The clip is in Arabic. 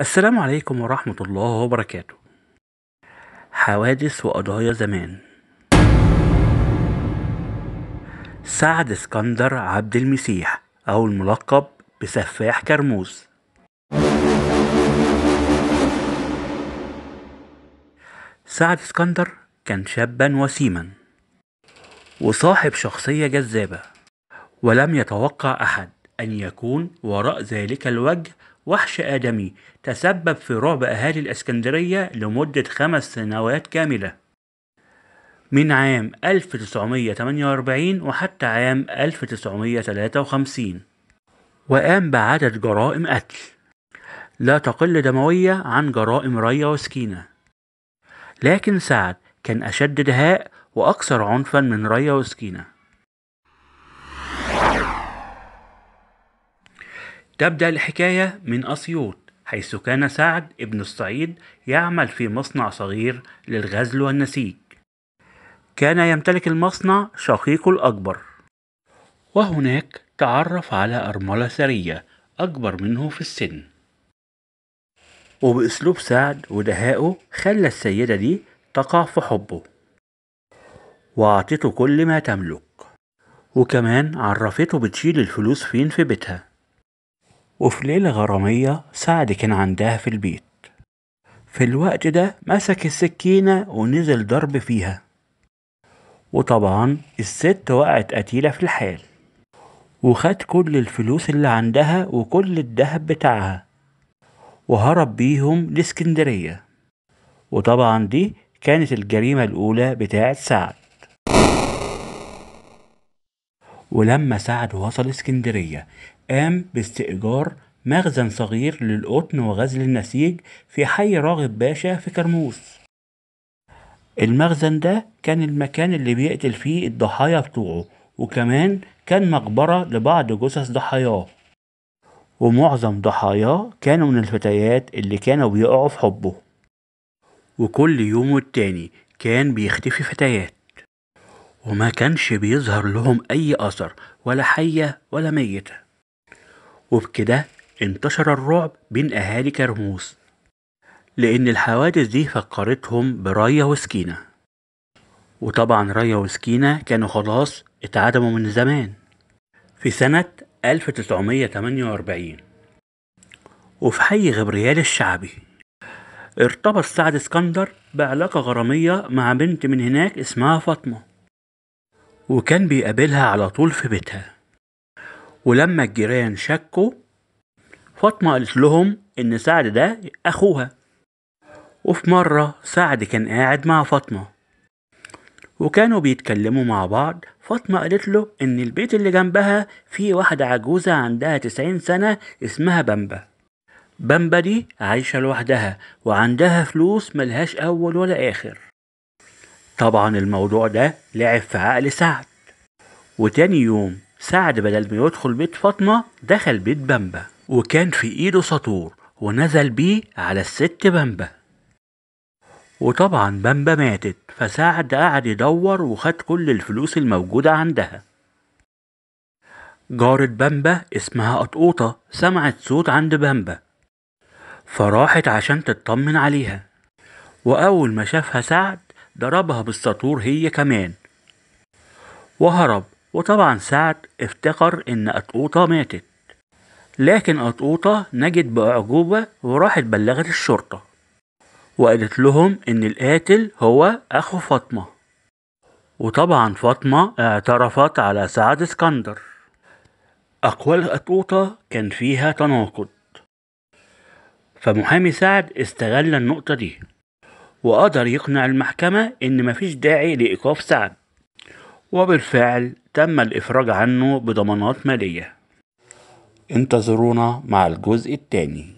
السلام عليكم ورحمة الله وبركاته حوادث وقضايا زمان سعد اسكندر عبد المسيح أو الملقب بسفاح كرموز سعد اسكندر كان شابا وسيما وصاحب شخصية جذابة ولم يتوقع أحد أن يكون وراء ذلك الوجه وحش آدمي تسبب في رعب أهالي الإسكندرية لمدة خمس سنوات كاملة من عام 1948 وحتى عام 1953 وقام بعدد جرائم قتل لا تقل دموية عن جرائم ريا وسكينة لكن سعد كان أشد دهاء وأكثر عنفا من ريا وسكينة تبدأ الحكاية من أسيوط حيث كان سعد ابن الصعيد يعمل في مصنع صغير للغزل والنسيج كان يمتلك المصنع شقيقه الأكبر وهناك تعرف على أرملة ثرية أكبر منه في السن وبأسلوب سعد ودهائه خلى السيدة دي تقع في حبه وأعطته كل ما تملك وكمان عرفته بتشيل الفلوس فين في بيتها وفي ليلة غرامية سعد كان عندها في البيت في الوقت ده مسك السكينة ونزل ضرب فيها وطبعا الست وقعت قتيلة في الحال وخد كل الفلوس اللي عندها وكل الذهب بتاعها وهرب بيهم لاسكندرية وطبعا دي كانت الجريمة الأولى بتاعة سعد ولما سعد وصل اسكندرية قام باستئجار مخزن صغير للقطن وغزل النسيج في حي راغب باشا في كرموز المخزن ده كان المكان اللي بيقتل فيه الضحايا بتوعه وكمان كان مقبرة لبعض جثث ضحاياه ومعظم ضحاياه كانوا من الفتيات اللي كانوا بيقعوا في حبه وكل يوم والتاني كان بيختفي فتيات وما كانش بيظهر لهم أي أثر ولا حية ولا ميتة وبكده انتشر الرعب بين أهالي كرموز لأن الحوادث دي فكرتهم برايا وسكينة وطبعا رايا وسكينة كانوا خلاص اتعدموا من زمان في سنة 1948 وفي حي غبريال الشعبي ارتبط سعد اسكندر بعلاقة غرامية مع بنت من هناك اسمها فاطمة وكان بيقابلها على طول في بيتها ولما الجيران شكوا فاطمة قالت لهم إن سعد ده أخوها وفي مرة سعد كان قاعد مع فاطمة وكانوا بيتكلموا مع بعض فاطمة قالت له إن البيت اللي جنبها فيه واحدة عجوزة عندها تسعين سنة اسمها بمبا بمبا دي عايشة لوحدها وعندها فلوس ملهاش أول ولا آخر طبعا الموضوع ده لعب في عقل سعد وتاني يوم سعد بدل ما يدخل بيت فاطمة دخل بيت بمبة وكان في ايده سطور ونزل بيه على الست بمبة وطبعا بمبة ماتت فسعد قعد يدور وخد كل الفلوس الموجودة عندها جارة بمبة اسمها قطقوطة سمعت صوت عند بمبة فراحت عشان تطمن عليها وأول ما شافها سعد ضربها بالسطور هي كمان وهرب وطبعا سعد افتكر إن أطقوطة ماتت لكن أطقوطة نجت بأعجوبة وراحت بلغت الشرطة وقالت لهم إن القاتل هو أخو فاطمة وطبعا فاطمة اعترفت على سعد اسكندر أقوال أطوطة كان فيها تناقض فمحامي سعد استغل النقطة دي وقدر يقنع المحكمة إن مفيش داعي لإيقاف سعد وبالفعل تم الإفراج عنه بضمانات مالية انتظرونا مع الجزء الثاني